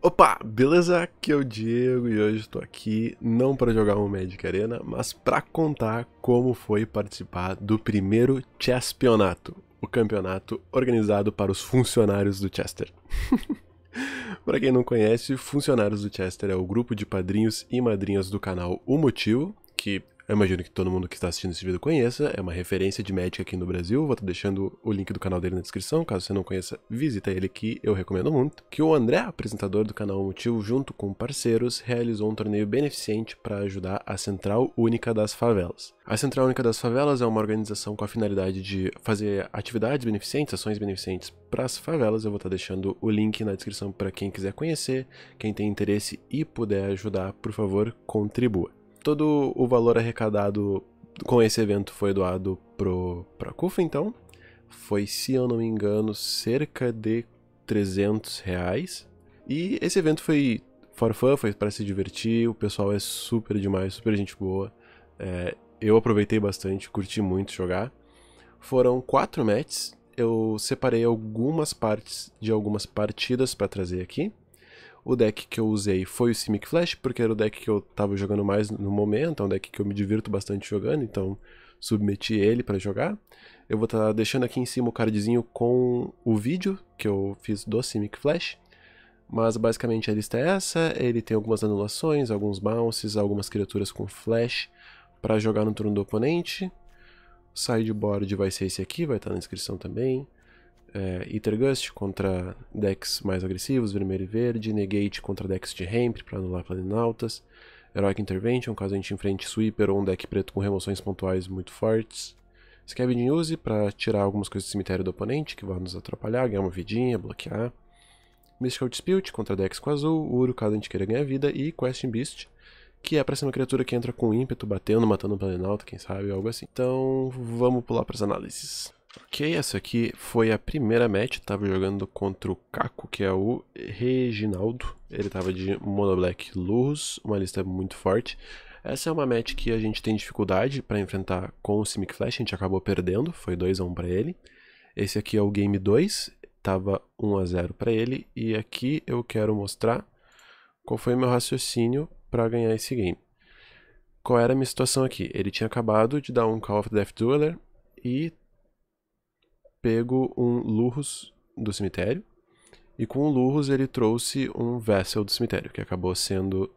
Opa, beleza? Aqui é o Diego e hoje estou aqui não para jogar um Magic Arena, mas para contar como foi participar do primeiro Chesspionato, o campeonato organizado para os funcionários do Chester. para quem não conhece, Funcionários do Chester é o grupo de padrinhos e madrinhas do canal O Motivo, que eu imagino que todo mundo que está assistindo esse vídeo conheça, é uma referência de médica aqui no Brasil, vou estar deixando o link do canal dele na descrição, caso você não conheça, visita ele que eu recomendo muito. Que o André, apresentador do canal Motivo, junto com parceiros, realizou um torneio beneficente para ajudar a Central Única das Favelas. A Central Única das Favelas é uma organização com a finalidade de fazer atividades beneficentes, ações beneficentes para as favelas. Eu vou estar deixando o link na descrição para quem quiser conhecer, quem tem interesse e puder ajudar, por favor, contribua todo o valor arrecadado com esse evento foi doado pro, pra CUFA, então. Foi, se eu não me engano, cerca de 300 reais. E esse evento foi for fun, foi para se divertir, o pessoal é super demais, super gente boa. É, eu aproveitei bastante, curti muito jogar. Foram quatro matches, eu separei algumas partes de algumas partidas para trazer aqui. O deck que eu usei foi o Simic Flash, porque era o deck que eu estava jogando mais no momento, é um deck que eu me divirto bastante jogando, então submeti ele para jogar. Eu vou estar tá deixando aqui em cima o cardzinho com o vídeo que eu fiz do Simic Flash. Mas basicamente a lista é essa, ele tem algumas anulações, alguns bounces, algumas criaturas com flash para jogar no turno do oponente. Sideboard vai ser esse aqui, vai estar tá na descrição também é, Gust contra decks mais agressivos, vermelho e verde, Negate contra decks de ramp para anular Planinautas, Heroic Intervention, caso a gente enfrente Sweeper ou um deck preto com remoções pontuais muito fortes, Scavenging Use para tirar algumas coisas do cemitério do oponente que vão nos atrapalhar, ganhar uma vidinha, bloquear, Mystical Dispute contra decks com azul, Uro caso a gente queira ganhar vida e Questing Beast que é para ser uma criatura que entra com ímpeto, batendo, matando um planalto, quem sabe, algo assim. Então, vamos pular para as análises. Ok, essa aqui foi a primeira match, tava jogando contra o Caco, que é o Reginaldo. Ele tava de Mono Black Luz, uma lista muito forte. Essa é uma match que a gente tem dificuldade para enfrentar com o Simic Flash, a gente acabou perdendo, foi 2 a 1 para ele. Esse aqui é o game 2, tava 1 a 0 para ele e aqui eu quero mostrar qual foi meu raciocínio para ganhar esse game. Qual era a minha situação aqui? Ele tinha acabado de dar um Call of Death Dueler e pego um Lurrus do cemitério. E com o Lurrus ele trouxe um Vessel do cemitério, que acabou sendo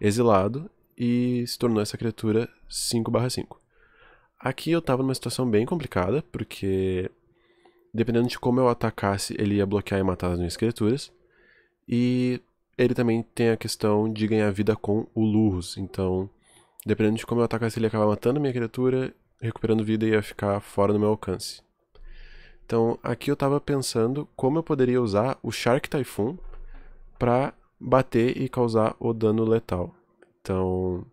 exilado e se tornou essa criatura 5/5. Aqui eu tava numa situação bem complicada, porque dependendo de como eu atacasse, ele ia bloquear e matar as minhas criaturas. E ele também tem a questão de ganhar vida com o Lurrus, então dependendo de como eu atacasse, ele ia acabar matando a minha criatura, recuperando vida e ia ficar fora do meu alcance. Então, aqui eu estava pensando como eu poderia usar o Shark Typhoon para bater e causar o dano letal. Então,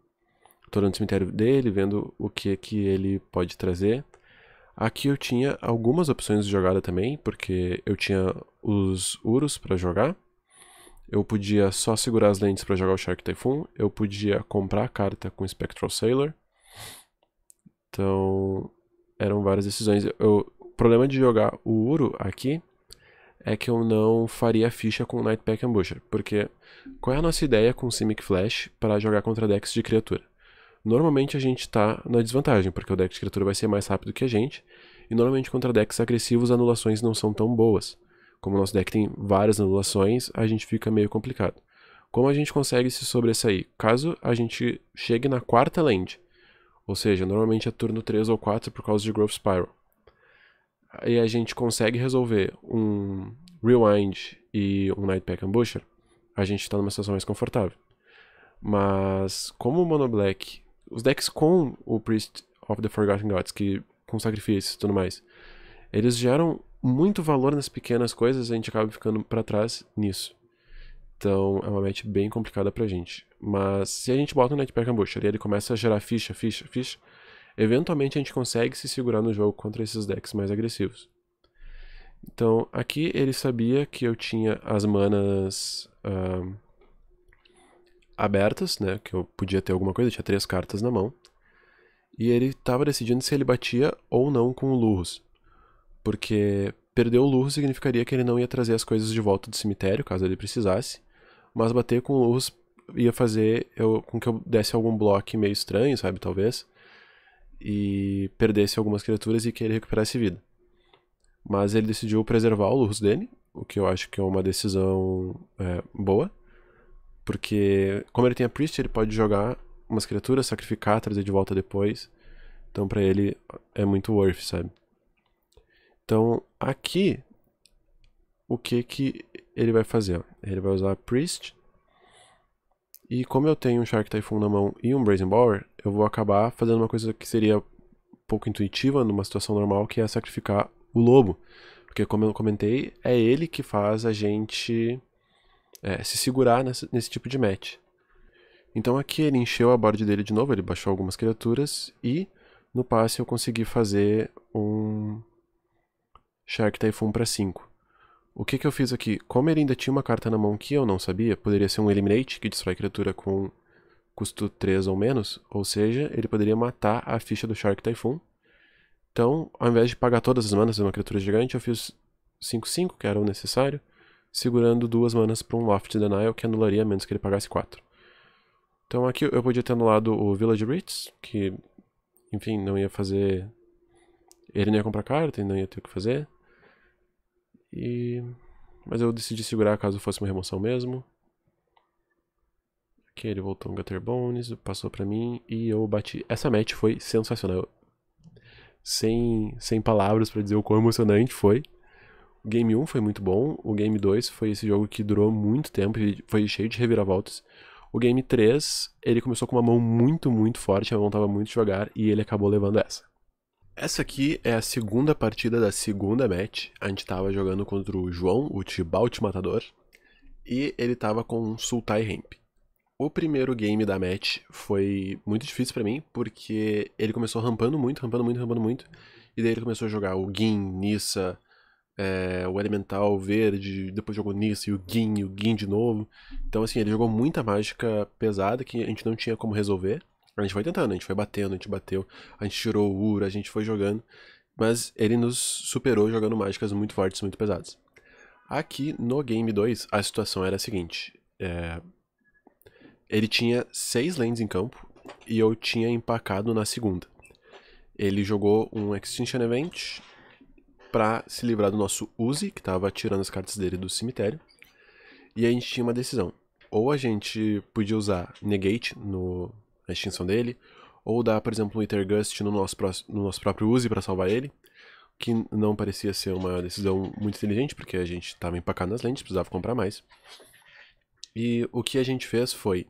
estou no cemitério dele, vendo o que, é que ele pode trazer. Aqui eu tinha algumas opções de jogada também, porque eu tinha os Urus para jogar. Eu podia só segurar as lentes para jogar o Shark Typhoon. Eu podia comprar a carta com Spectral Sailor. Então, eram várias decisões. Eu, problema de jogar o Uro aqui é que eu não faria ficha com Nightpack Ambusher, porque qual é a nossa ideia com Simic Flash para jogar contra decks de criatura? Normalmente a gente está na desvantagem, porque o deck de criatura vai ser mais rápido que a gente, e normalmente contra decks agressivos anulações não são tão boas. Como o nosso deck tem várias anulações, a gente fica meio complicado. Como a gente consegue se sobressair? Caso a gente chegue na quarta land, ou seja, normalmente é turno 3 ou 4 por causa de Growth Spiral e a gente consegue resolver um Rewind e um Nightpack Ambusher, a gente está numa situação mais confortável. Mas como o Mono Black, os decks com o Priest of the Forgotten Gods, que com sacrifícios e tudo mais, eles geram muito valor nas pequenas coisas, a gente acaba ficando para trás nisso. Então é uma match bem complicada pra gente. Mas se a gente bota o Nightpack Ambusher e ele começa a gerar ficha, ficha, ficha, eventualmente a gente consegue se segurar no jogo contra esses decks mais agressivos. Então, aqui ele sabia que eu tinha as manas uh, abertas, né? Que eu podia ter alguma coisa, eu tinha três cartas na mão. E ele estava decidindo se ele batia ou não com o Lurrus. Porque perder o Lurrus significaria que ele não ia trazer as coisas de volta do cemitério, caso ele precisasse. Mas bater com o Lurrus ia fazer eu, com que eu desse algum bloco meio estranho, sabe? Talvez e perdesse algumas criaturas e que ele recuperasse vida. Mas ele decidiu preservar o Lurus dele, o que eu acho que é uma decisão é, boa, porque como ele tem a Priest, ele pode jogar umas criaturas, sacrificar, trazer de volta depois. Então para ele é muito worth, sabe? Então aqui o que que ele vai fazer? Ele vai usar a Priest e como eu tenho um Shark Typhoon na mão e um Brazen Bower, eu vou acabar fazendo uma coisa que seria pouco intuitiva numa situação normal, que é sacrificar o lobo. Porque, como eu comentei, é ele que faz a gente é, se segurar nessa, nesse tipo de match. Então aqui ele encheu a board dele de novo, ele baixou algumas criaturas e no passe eu consegui fazer um Shark Typhoon para 5. O que, que eu fiz aqui? Como ele ainda tinha uma carta na mão que eu não sabia, poderia ser um Eliminate, que destrói criatura com custo 3 ou menos, ou seja, ele poderia matar a ficha do Shark Typhoon. Então, ao invés de pagar todas as manas de uma criatura gigante, eu fiz 5-5, que era o necessário, segurando duas manas para um Loft Denial, que anularia a menos que ele pagasse 4. Então aqui eu podia ter anulado o Village Reach, que, enfim, não ia fazer... Ele não ia comprar carta, e não ia ter o que fazer. E... Mas eu decidi segurar caso fosse uma remoção mesmo. Aqui ele voltou um Gutter Bones, passou pra mim e eu bati. Essa match foi sensacional. Sem, sem palavras pra dizer o quão emocionante foi. O game 1 foi muito bom, o game 2 foi esse jogo que durou muito tempo e foi cheio de reviravoltas. O game 3, ele começou com uma mão muito, muito forte, a mão tava muito de jogar e ele acabou levando essa. Essa aqui é a segunda partida da segunda match. A gente tava jogando contra o João, o Tibalt Matador, e ele tava com um Sultai Ramp. O primeiro game da match foi muito difícil para mim, porque ele começou rampando muito, rampando muito, rampando muito, e daí ele começou a jogar o Gin, Nissa, é, o Elemental Verde, depois jogou Nissa e o Gin, e o Gin de novo. Então assim, ele jogou muita mágica pesada que a gente não tinha como resolver. A gente foi tentando, a gente foi batendo, a gente bateu, a gente tirou o Ura, a gente foi jogando. Mas ele nos superou jogando mágicas muito fortes, muito pesadas. Aqui no Game 2, a situação era a seguinte. É... Ele tinha seis lands em campo e eu tinha empacado na segunda. Ele jogou um Extinction Event para se livrar do nosso Uzi, que estava tirando as cartas dele do cemitério. E a gente tinha uma decisão. Ou a gente podia usar Negate no, a extinção dele, ou dar, por exemplo, um Intergust no nosso, no nosso próprio use para salvar ele, que não parecia ser uma decisão muito inteligente, porque a gente estava empacado nas lentes, precisava comprar mais. E o que a gente fez foi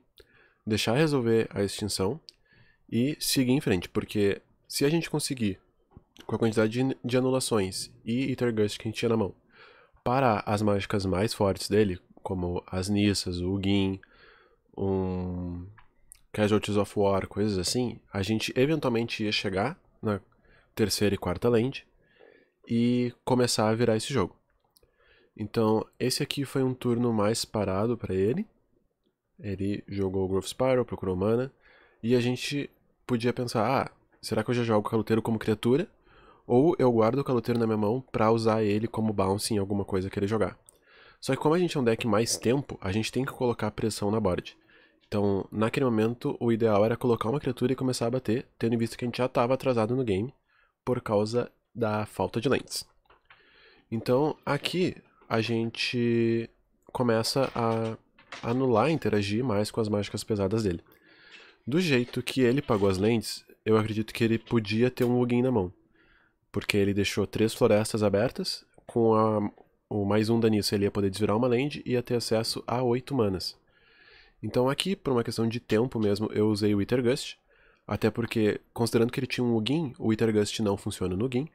deixar resolver a extinção e seguir em frente, porque se a gente conseguir, com a quantidade de anulações e Gust que a gente tinha na mão, para as mágicas mais fortes dele, como as Nissas, o Gin, um Casualties of War, coisas assim, a gente eventualmente ia chegar na terceira e quarta land e começar a virar esse jogo. Então, esse aqui foi um turno mais parado para ele. Ele jogou o Growth Spiral, procurou mana, e a gente podia pensar, ah, será que eu já jogo o caloteiro como criatura? Ou eu guardo o caloteiro na minha mão para usar ele como bounce em alguma coisa que ele jogar. Só que como a gente é um deck mais tempo, a gente tem que colocar pressão na board. Então, naquele momento, o ideal era colocar uma criatura e começar a bater, tendo visto que a gente já estava atrasado no game por causa da falta de lentes. Então, aqui a gente começa a anular, interagir mais com as mágicas pesadas dele. Do jeito que ele pagou as lentes, eu acredito que ele podia ter um login na mão. Porque ele deixou três florestas abertas, com a, o mais um da ele ia poder desvirar uma land e ia ter acesso a oito manas. Então aqui, por uma questão de tempo mesmo, eu usei o Withergust, até porque, considerando que ele tinha um Ugin, o Withergust não funciona no Ugin,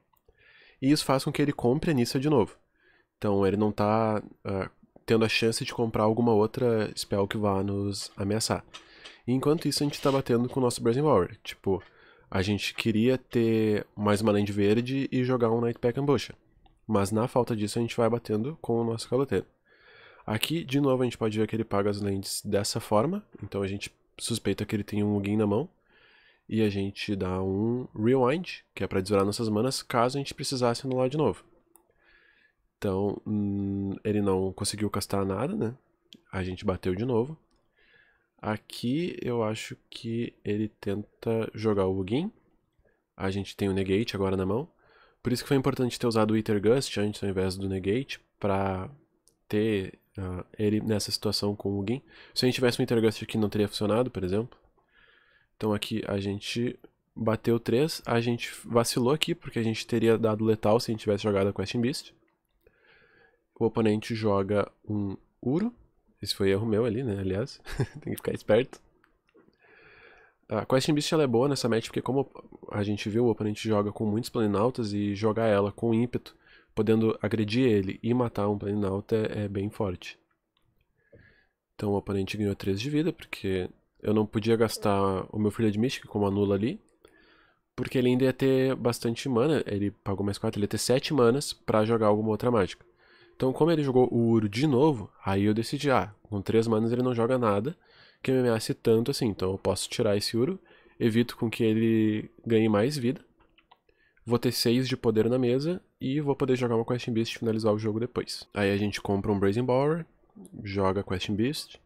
e isso faz com que ele compre a Nissa de novo. Então ele não está uh, ah, tendo a chance de comprar alguma outra spell que vá nos ameaçar. E enquanto isso, a gente está batendo com o nosso Brazen Power. Tipo, a gente queria ter mais uma land verde e jogar um Nightpack Ambush. Mas na falta disso, a gente vai batendo com o nosso caloteiro. Aqui, de novo, a gente pode ver que ele paga as lentes dessa forma, então a gente suspeita que ele tem um login na mão, e a gente dá um rewind, que é para desvirar nossas manas, caso a gente precisasse anular de novo. Então, hum, ele não conseguiu castar nada, né? A gente bateu de novo. Aqui eu acho que ele tenta jogar o Lugin. A gente tem o Negate agora na mão. Por isso que foi importante ter usado o Ether Gust antes ao invés do Negate, para ter uh, ele nessa situação com o Gin. Se a gente tivesse um interrogativo aqui, não teria funcionado, por exemplo. Então aqui a gente bateu 3, a gente vacilou aqui, porque a gente teria dado letal se a gente tivesse jogado a Questing Beast. O oponente joga um Uro. Esse foi erro meu ali, né? Aliás, tem que ficar esperto. A Questing Beast ela é boa nessa match, porque como a gente viu, o oponente joga com muitos planinautas e jogar ela com ímpeto podendo agredir ele e matar um Planinauta é, é bem forte. Então o oponente ganhou 3 de vida, porque eu não podia gastar o meu Filho de Mística como anula ali, porque ele ainda ia ter bastante mana, ele pagou mais 4, ele ia ter 7 manas para jogar alguma outra mágica. Então, como ele jogou o Uro de novo, aí eu decidi, ah, com 3 manas ele não joga nada que me ameace tanto assim, então eu posso tirar esse Uro, evito com que ele ganhe mais vida, vou ter 6 de poder na mesa e vou poder jogar uma Question Beast e finalizar o jogo depois. Aí a gente compra um Brazen Bower, joga Question Beast.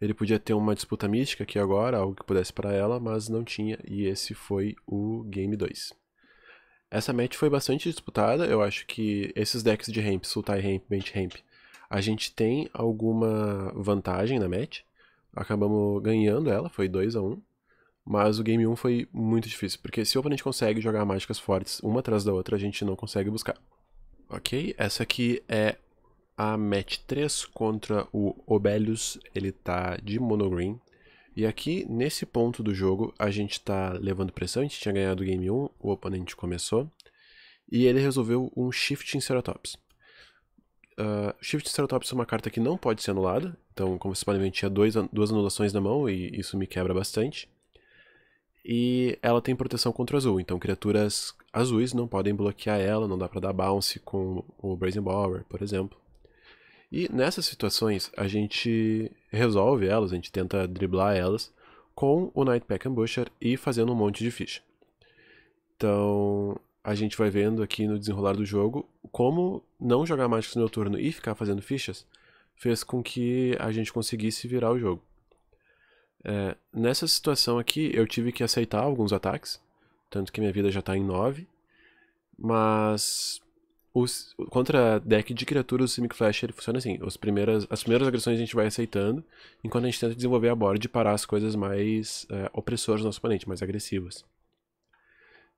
Ele podia ter uma disputa mística aqui agora, algo que pudesse para ela, mas não tinha, e esse foi o Game 2. Essa match foi bastante disputada, eu acho que esses decks de ramp, Sultai Ramp, Bench Ramp, a gente tem alguma vantagem na match. Acabamos ganhando ela, foi 2 a 1 um. Mas o game 1 foi muito difícil, porque se o oponente consegue jogar mágicas fortes uma atrás da outra, a gente não consegue buscar. Ok, essa aqui é a match 3 contra o Obelius, ele tá de monogreen. E aqui, nesse ponto do jogo, a gente tá levando pressão, a gente tinha ganhado o game 1, o oponente começou. E ele resolveu um Shift em Ceratops. Uh, Shift em Ceratops é uma carta que não pode ser anulada, então como vocês podem ver, tinha dois, duas anulações na mão e isso me quebra bastante. E ela tem proteção contra azul, então criaturas azuis não podem bloquear ela, não dá para dar bounce com o Brazen Bower, por exemplo. E nessas situações a gente resolve elas, a gente tenta driblar elas com o Nightpack Ambusher e fazendo um monte de ficha. Então a gente vai vendo aqui no desenrolar do jogo como não jogar mágicas no meu turno e ficar fazendo fichas fez com que a gente conseguisse virar o jogo. É, nessa situação aqui, eu tive que aceitar alguns ataques, tanto que minha vida já está em 9, mas os, contra deck de criaturas o Simic Flash ele funciona assim: as primeiras, as primeiras agressões a gente vai aceitando, enquanto a gente tenta desenvolver a board e parar as coisas mais é, opressoras do nosso oponente, mais agressivas.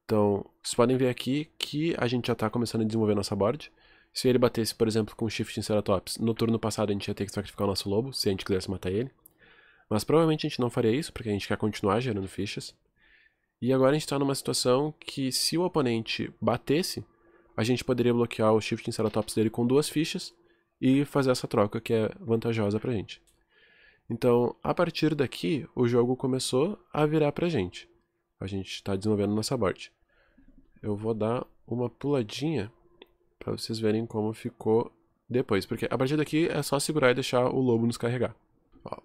Então, vocês podem ver aqui que a gente já está começando a desenvolver a nossa board. Se ele batesse, por exemplo, com o Shift em Ceratops, no turno passado a gente ia ter que sacrificar o nosso lobo, se a gente quisesse matar ele. Mas provavelmente a gente não faria isso, porque a gente quer continuar gerando fichas. E agora a gente está numa situação que se o oponente batesse, a gente poderia bloquear o Shift Ceratops dele com duas fichas e fazer essa troca que é vantajosa pra gente. Então, a partir daqui, o jogo começou a virar pra gente. A gente está desenvolvendo nossa board. Eu vou dar uma puladinha para vocês verem como ficou depois, porque a partir daqui é só segurar e deixar o lobo nos carregar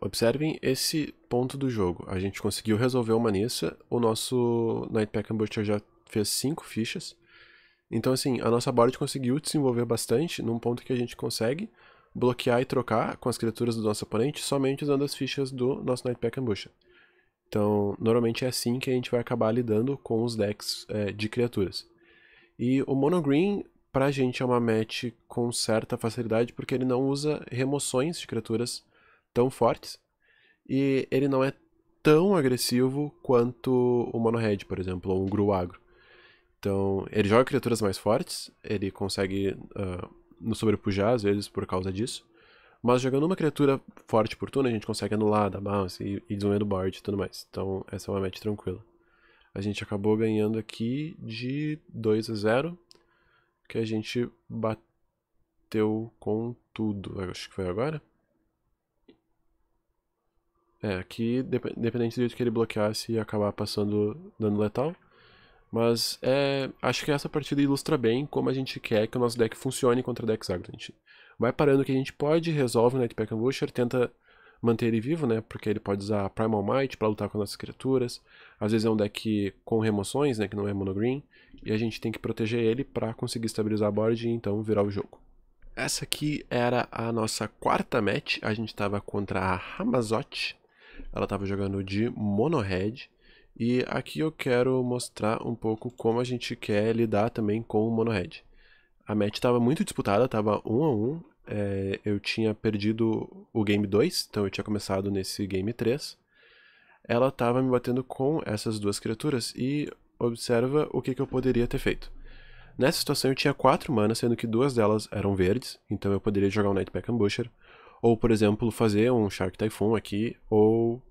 observem esse ponto do jogo. A gente conseguiu resolver uma missa. O nosso Nightpack Butcher já fez cinco fichas. Então, assim, a nossa board conseguiu desenvolver bastante num ponto que a gente consegue bloquear e trocar com as criaturas do nosso oponente somente usando as fichas do nosso Nightpack Ambusher. Então, normalmente é assim que a gente vai acabar lidando com os decks é, de criaturas. E o Mono Green, pra gente, é uma match com certa facilidade, porque ele não usa remoções de criaturas tão fortes e ele não é tão agressivo quanto o Monohead, por exemplo, ou um Agro. Então, ele joga criaturas mais fortes, ele consegue uh, nos sobrepujar às vezes por causa disso. Mas jogando uma criatura forte por turno, a gente consegue anular, da bounce e, e do board e tudo mais. Então, essa é uma match tranquila. A gente acabou ganhando aqui de 2 a 0, que a gente bateu com tudo. Acho que foi agora. É, aqui, dependente do jeito que ele bloqueasse, ia acabar passando dano letal. Mas é, acho que essa partida ilustra bem como a gente quer que o nosso deck funcione contra decks agro. A gente vai parando que a gente pode, resolve o Nightpack Ambusher, tenta manter ele vivo, né? Porque ele pode usar Primal Might para lutar com nossas criaturas. Às vezes é um deck com remoções, né? Que não é monogreen. E a gente tem que proteger ele para conseguir estabilizar a board e então virar o jogo. Essa aqui era a nossa quarta match. A gente estava contra a Hamazote. Ela estava jogando de monohead. E aqui eu quero mostrar um pouco como a gente quer lidar também com o monohead. A match estava muito disputada, estava 1 a 1 é, Eu tinha perdido o game 2, então eu tinha começado nesse game 3. Ela estava me batendo com essas duas criaturas e observa o que, que eu poderia ter feito. Nessa situação eu tinha quatro manas, sendo que duas delas eram verdes, então eu poderia jogar um Nightback Ambusher. Ou, por exemplo, fazer um Shark Typhoon aqui, ou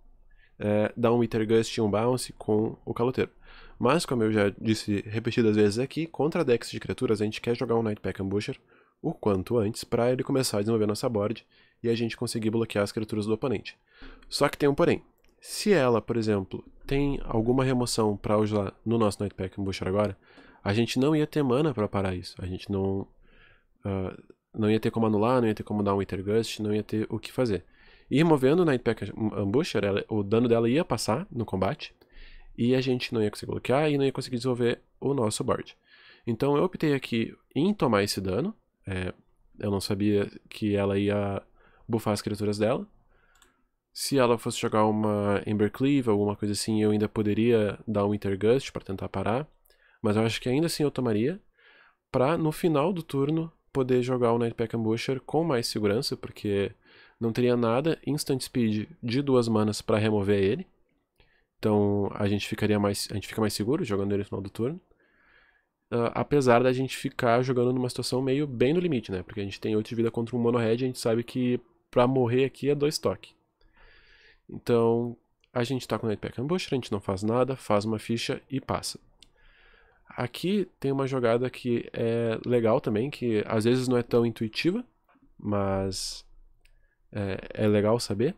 é, dar um Gust e um Bounce com o Caloteiro. Mas, como eu já disse repetidas vezes aqui, contra decks de criaturas a gente quer jogar um Nightpack Ambusher o quanto antes para ele começar a desenvolver nossa board e a gente conseguir bloquear as criaturas do oponente. Só que tem um porém. Se ela, por exemplo, tem alguma remoção para usar no nosso Nightpack Ambusher agora, a gente não ia ter mana para parar isso. A gente não... Uh, não ia ter como anular, não ia ter como dar um Gust, não ia ter o que fazer. E removendo na Nightpack Ambusher, ela, o dano dela ia passar no combate, e a gente não ia conseguir bloquear e não ia conseguir desenvolver o nosso board. Então eu optei aqui em tomar esse dano, é, eu não sabia que ela ia buffar as criaturas dela. Se ela fosse jogar uma Cleave, alguma coisa assim, eu ainda poderia dar um Gust para tentar parar. Mas eu acho que ainda assim eu tomaria, para no final do turno poder jogar o Nightpack Ambusher com mais segurança, porque não teria nada instant speed de duas manas para remover ele. Então a gente ficaria mais, a gente fica mais seguro jogando ele no final do turno. Uh, apesar da gente ficar jogando numa situação meio bem no limite, né? Porque a gente tem 8 de vida contra um mono red, a gente sabe que pra morrer aqui é dois toques. Então, a gente tá com o Nightpack Ambusher, a gente não faz nada, faz uma ficha e passa. Aqui tem uma jogada que é legal também, que às vezes não é tão intuitiva, mas é, é legal saber,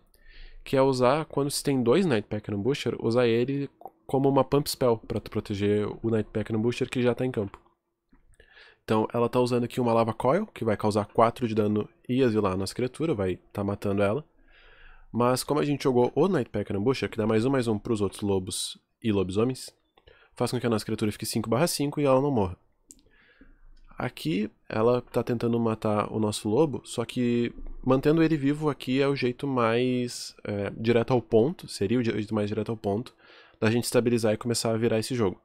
que é usar, quando se tem dois Nightpack no Booster, usar ele como uma Pump Spell para proteger o Nightpack no Booster que já está em campo. Então ela está usando aqui uma Lava Coil, que vai causar 4 de dano e exilar a nossa criatura, vai estar tá matando ela. Mas como a gente jogou o Nightpack no Busher, que dá mais um mais um para os outros lobos e lobisomens, faz com que a nossa criatura fique 5/5 e ela não morra. Aqui ela está tentando matar o nosso lobo, só que mantendo ele vivo aqui é o jeito mais é, direto ao ponto, seria o jeito mais direto ao ponto, da gente estabilizar e começar a virar esse jogo.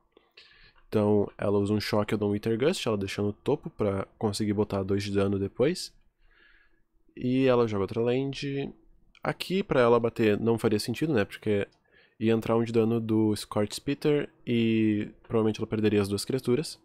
Então ela usa um choque, eu dou um ela deixando o topo para conseguir botar 2 de dano depois. E ela joga outra land. Aqui para ela bater não faria sentido, né? Porque ia entrar um de dano do Scorch Spitter e provavelmente ela perderia as duas criaturas.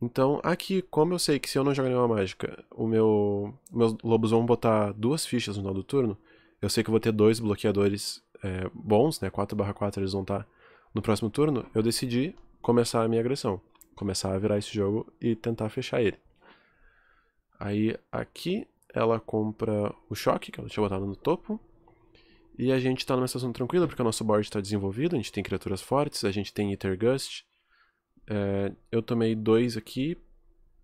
Então, aqui, como eu sei que se eu não jogar nenhuma mágica, o meu, meus lobos vão botar duas fichas no final do turno, eu sei que eu vou ter dois bloqueadores é, bons, né, 4/4 eles vão estar tá no próximo turno, eu decidi começar a minha agressão, começar a virar esse jogo e tentar fechar ele. Aí, aqui, ela compra o choque, que ela tinha botado no topo, e a gente tá numa situação tranquila, porque o nosso board está desenvolvido, a gente tem criaturas fortes, a gente tem Ethergust. É, eu tomei dois aqui,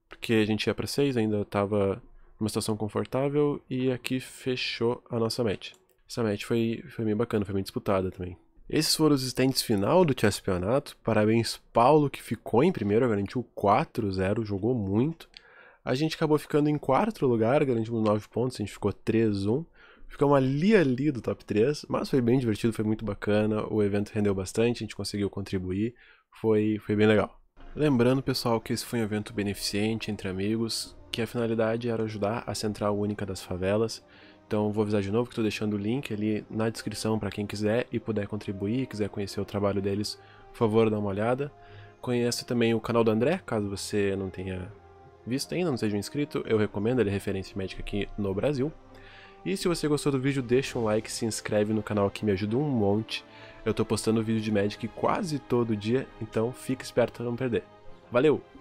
porque a gente ia pra seis, ainda tava numa situação confortável, e aqui fechou a nossa match. Essa match foi, foi bem bacana, foi bem disputada também. Esses foram os stands final do campeonato. Parabéns, Paulo, que ficou em primeiro, garantiu 4-0, jogou muito. A gente acabou ficando em quarto lugar, garantimos 9 pontos, a gente ficou 3-1. Ficamos ali ali do top 3, mas foi bem divertido, foi muito bacana, o evento rendeu bastante, a gente conseguiu contribuir, foi, foi bem legal. Lembrando, pessoal, que esse foi um evento beneficente entre amigos, que a finalidade era ajudar a Central Única das Favelas. Então vou avisar de novo que estou deixando o link ali na descrição para quem quiser e puder contribuir, quiser conhecer o trabalho deles, por favor, dá uma olhada. Conhece também o canal do André, caso você não tenha visto ainda, não seja um inscrito, eu recomendo, ele é referência médica aqui no Brasil. E se você gostou do vídeo, deixa um like, se inscreve no canal que me ajuda um monte. Eu tô postando vídeo de Magic quase todo dia, então fica esperto pra não perder. Valeu!